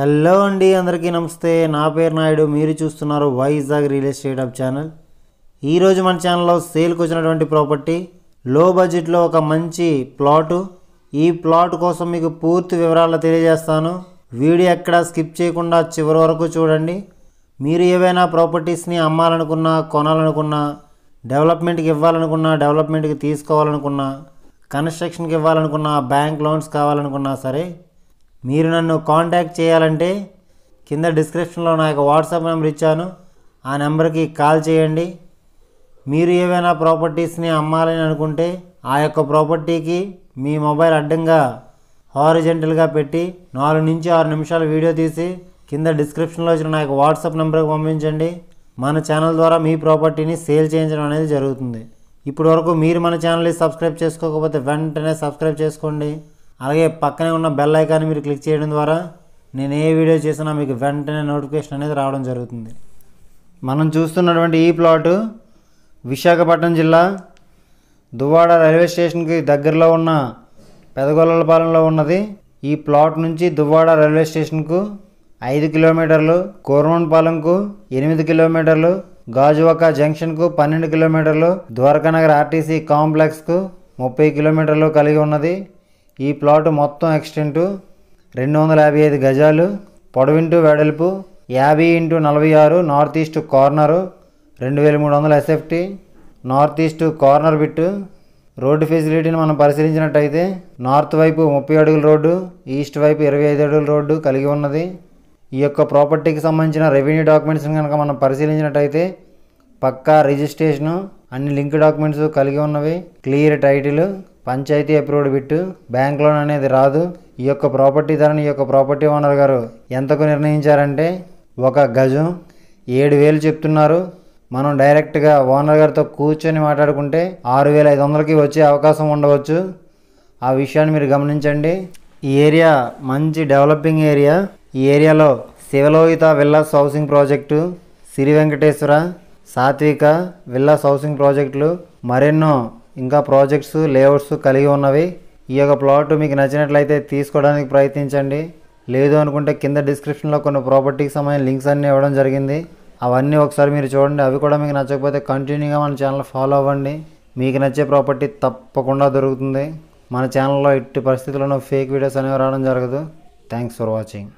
hello అండి అందరికీ నమస్తే నా పేరు నాయుడు మీరు చూస్తున్నారు Vizag real estate up channel ఈరోజు మన ఛానల్లో సేల్కి వచ్చినటువంటి ప్రాపర్టీ లో బడ్జెట్లో ఒక మంచి ప్లాటు ఈ ప్లాట్ కోసం మీకు పూర్తి వివరాలు తెలియజేస్తాను వీడియో ఎక్కడ స్కిప్ చేయకుండా చివరి వరకు చూడండి మీరు ఏవైనా ప్రాపర్టీస్ని అమ్మాలనుకున్నా కొనాలనుకున్నా డెవలప్మెంట్కి ఇవ్వాలనుకున్నా డెవలప్మెంట్కి తీసుకోవాలనుకున్నా కన్స్ట్రక్షన్కి ఇవ్వాలనుకున్నా బ్యాంక్ లోన్స్ కావాలనుకున్నా సరే మీరు నన్ను కాంటాక్ట్ చేయాలంటే కింద డిస్క్రిప్షన్లో నా యొక్క వాట్సాప్ నెంబర్ ఇచ్చాను ఆ నెంబర్కి కాల్ చేయండి మీరు ఏవైనా ప్రాపర్టీస్ని అమ్మాలని అనుకుంటే ఆ యొక్క ప్రాపర్టీకి మీ మొబైల్ అడ్డంగా హారిజెంటల్గా పెట్టి నాలుగు నుంచి ఆరు నిమిషాల వీడియో తీసి కింద డిస్క్రిప్షన్లో వచ్చిన నా యొక్క వాట్సాప్ నెంబర్కి పంపించండి మన ఛానల్ ద్వారా మీ ప్రాపర్టీని సేల్ చేయించడం అనేది జరుగుతుంది ఇప్పటి వరకు మీరు మన ఛానల్ని సబ్స్క్రైబ్ చేసుకోకపోతే వెంటనే సబ్స్క్రైబ్ చేసుకోండి అలాగే పక్కనే ఉన్న బెల్ ఐకాన్ మీరు క్లిక్ చేయడం ద్వారా నేను ఏ వీడియో చేసినా మీకు వెంటనే నోటిఫికేషన్ అనేది రావడం జరుగుతుంది మనం చూస్తున్నటువంటి ఈ ప్లాటు విశాఖపట్నం జిల్లా దువ్వాడ రైల్వే స్టేషన్కి దగ్గరలో ఉన్న పెదగొల్లపాలెంలో ఉన్నది ఈ ప్లాట్ నుంచి దువ్వాడ రైల్వే స్టేషన్కు ఐదు కిలోమీటర్లు కోరమన్పాలెంకు ఎనిమిది కిలోమీటర్లు గాజువాక జంక్షన్కు పన్నెండు కిలోమీటర్లు ద్వారకానగర్ ఆర్టీసీ కాంప్లెక్స్కు ముప్పై కిలోమీటర్లు కలిగి ఉన్నది ఈ ప్లాట్ మొత్తం ఎక్స్టెంటు రెండు వందల యాభై ఐదు గజాలు పొడవింటూ వెడల్పు యాభై ఇంటూ నలభై ఆరు నార్త్ ఈస్ట్ కార్నరు రెండు వేల మూడు వందల SFT north east corner bit road ఫెసిలిటీని మనం పరిశీలించినట్టయితే నార్త్ వైపు ముప్పై అడుగుల రోడ్డు ఈస్ట్ వైపు ఇరవై ఐదు అడుగుల రోడ్డు కలిగి ఉన్నది ఈ యొక్క ప్రాపర్టీకి సంబంధించిన రెవెన్యూ డాక్యుమెంట్స్ని కనుక మనం పరిశీలించినట్టయితే పక్కా రిజిస్ట్రేషను అన్ని లింక్ డాక్యుమెంట్స్ కలిగి ఉన్నవి clear title panchayat approved bit bank loan అనేది రాదు ఈ యొక్క ప్రాపర్టీ ధరని ఈ యొక్క ప్రాపర్టీ ఓనర్ గారు ఎంతకు నిర్ణయించారంటే ఒక గజం ఏడు వేలు చెప్తున్నారు మనం డైరెక్ట్గా ఓనర్ గారితో కూర్చొని మాట్లాడుకుంటే ఆరు వేల ఐదు వందలకి వచ్చే అవకాశం ఉండవచ్చు ఆ విషయాన్ని మీరు గమనించండి ఈ ఏరియా మంచి డెవలపింగ్ ఏరియా ఈ ఏరియాలో Sivalohitha villas housing project Siri Venkateswara Satvika villas housing ప్రాజెక్టులు మరెన్నో ఇంకా ప్రాజెక్ట్స్ లేఅవుట్స్ కలిగి ఉన్నవి ఈ యొక్క ప్లాట్ మీకు నచ్చినట్లయితే తీసుకోవడానికి ప్రయత్నించండి లేదు అనుకుంటే కింద డిస్క్రిప్షన్లో కొన్ని ప్రాపర్టీకి సంబంధించిన లింక్స్ అన్నీ ఇవ్వడం జరిగింది అవన్నీ ఒకసారి మీరు చూడండి అవి కూడా మీకు నచ్చకపోతే కంటిన్యూగా మన ఛానల్ ఫాలో అవ్వండి మీకు నచ్చే ప్రాపర్టీ తప్పకుండా దొరుకుతుంది మన ఛానల్లో ఇట్టి పరిస్థితుల్లోనూ ఫేక్ వీడియోస్ అనేవి రావడం జరగదు థ్యాంక్స్ ఫర్ వాచింగ్